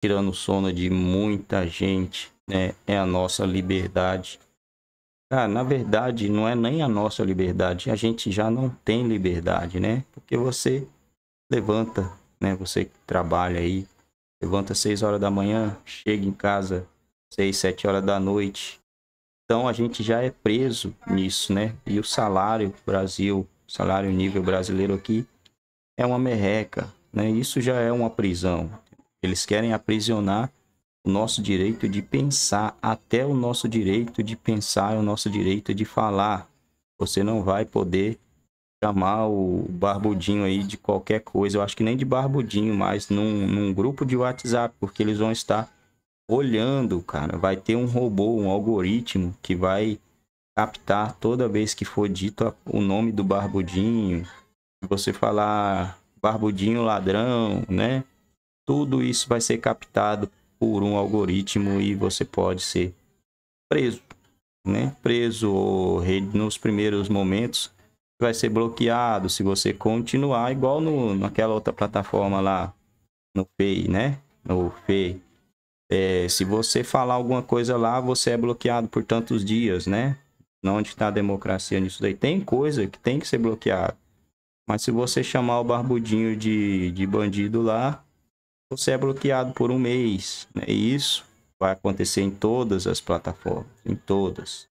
tirando o sono de muita gente, né? É a nossa liberdade. ah, na verdade, não é nem a nossa liberdade. A gente já não tem liberdade, né? Porque você levanta, né? Você que trabalha aí, levanta às 6 horas da manhã, chega em casa 6, 7 horas da noite. Então a gente já é preso nisso, né? E o salário Brasil, salário nível brasileiro aqui é uma merreca, né? Isso já é uma prisão. Eles querem aprisionar o nosso direito de pensar, até o nosso direito de pensar, o nosso direito de falar. Você não vai poder chamar o barbudinho aí de qualquer coisa, eu acho que nem de barbudinho, mas num, num grupo de WhatsApp, porque eles vão estar olhando, cara. Vai ter um robô, um algoritmo que vai captar toda vez que for dito o nome do barbudinho. você falar barbudinho ladrão, né? tudo isso vai ser captado por um algoritmo e você pode ser preso, né? Preso ou nos primeiros momentos vai ser bloqueado se você continuar igual no naquela outra plataforma lá no Pay, né? No Pay. É, se você falar alguma coisa lá, você é bloqueado por tantos dias, né? Onde está a democracia nisso daí? Tem coisa que tem que ser bloqueada. Mas se você chamar o barbudinho de, de bandido lá, você é bloqueado por um mês. Né? E isso vai acontecer em todas as plataformas, em todas.